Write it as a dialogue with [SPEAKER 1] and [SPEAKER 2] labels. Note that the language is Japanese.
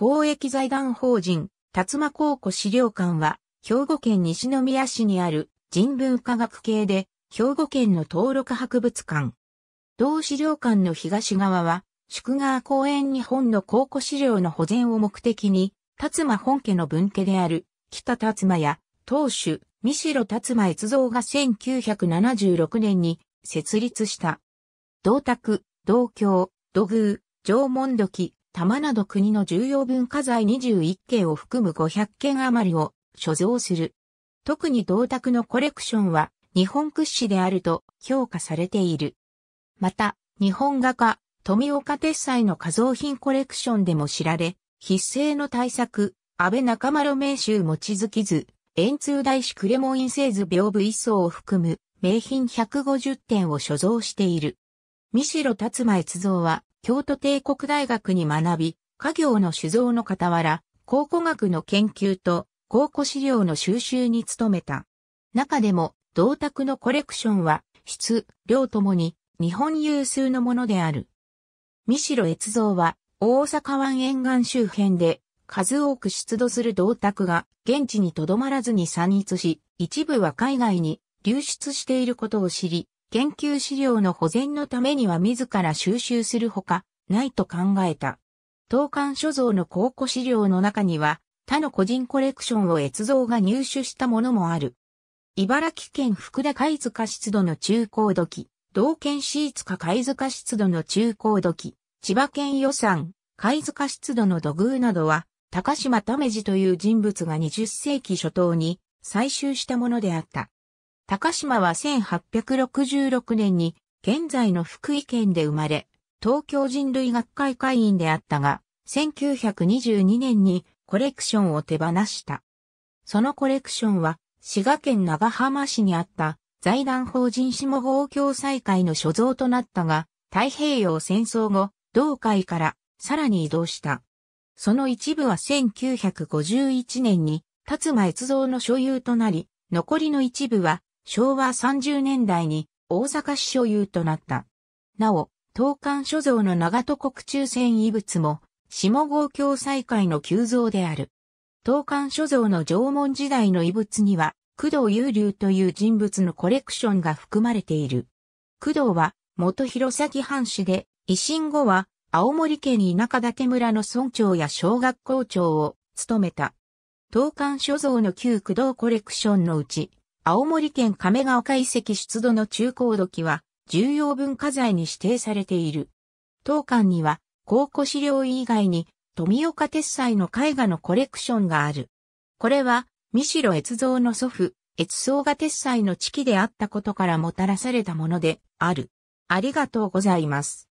[SPEAKER 1] 公益財団法人、辰馬考古資料館は、兵庫県西宮市にある人文科学系で、兵庫県の登録博物館。同資料館の東側は、宿川公園日本の考古資料の保全を目的に、辰馬本家の分家である、北辰馬や、当主、三城辰馬越造が1976年に設立した。銅卓、銅鏡、土偶、縄文土器、玉など国の重要文化財21件を含む500件余りを所蔵する。特に銅鐸のコレクションは日本屈指であると評価されている。また、日本画家、富岡鉄斎の画像品コレクションでも知られ、筆製の大作、安倍中丸名集持ちき図、円通大師クレモン製図屏風一層を含む名品150点を所蔵している。三代達馬越造は、京都帝国大学に学び、家業の酒造の傍ら、考古学の研究と考古資料の収集に努めた。中でも、銅鐸のコレクションは、質、量ともに日本有数のものである。三城越造は、大阪湾沿岸周辺で、数多く出土する銅鐸が、現地にとどまらずに散逸し、一部は海外に流出していることを知り、研究資料の保全のためには自ら収集するほか、ないと考えた。東館所蔵の考古資料の中には、他の個人コレクションを越蔵が入手したものもある。茨城県福田貝塚湿度の中高土器、道県市塚貝塚湿度の中高土器、千葉県予算、貝塚湿度の土偶などは、高島為治という人物が20世紀初頭に採集したものであった。高島は1866年に現在の福井県で生まれ、東京人類学会会員であったが、1922年にコレクションを手放した。そのコレクションは、滋賀県長浜市にあった財団法人下法共済会の所蔵となったが、太平洋戦争後、同会からさらに移動した。その一部は1951年に、辰馬越造の所有となり、残りの一部は昭和30年代に大阪市所有となった。なお、東館所蔵の長戸国中線遺物も、下郷共済会の急増である。東館所蔵の縄文時代の遺物には、工藤幽流という人物のコレクションが含まれている。工藤は、元弘前藩士で、維新後は、青森県田舎岳村の村長や小学校長を務めた。東館所蔵の旧工藤コレクションのうち、青森県亀ヶ丘遺跡出土の中高土器は重要文化財に指定されている。当館には考古資料以外に富岡鉄斎の絵画のコレクションがある。これは三代越造の祖父、越造が鉄斎の地記であったことからもたらされたものである。ありがとうございます。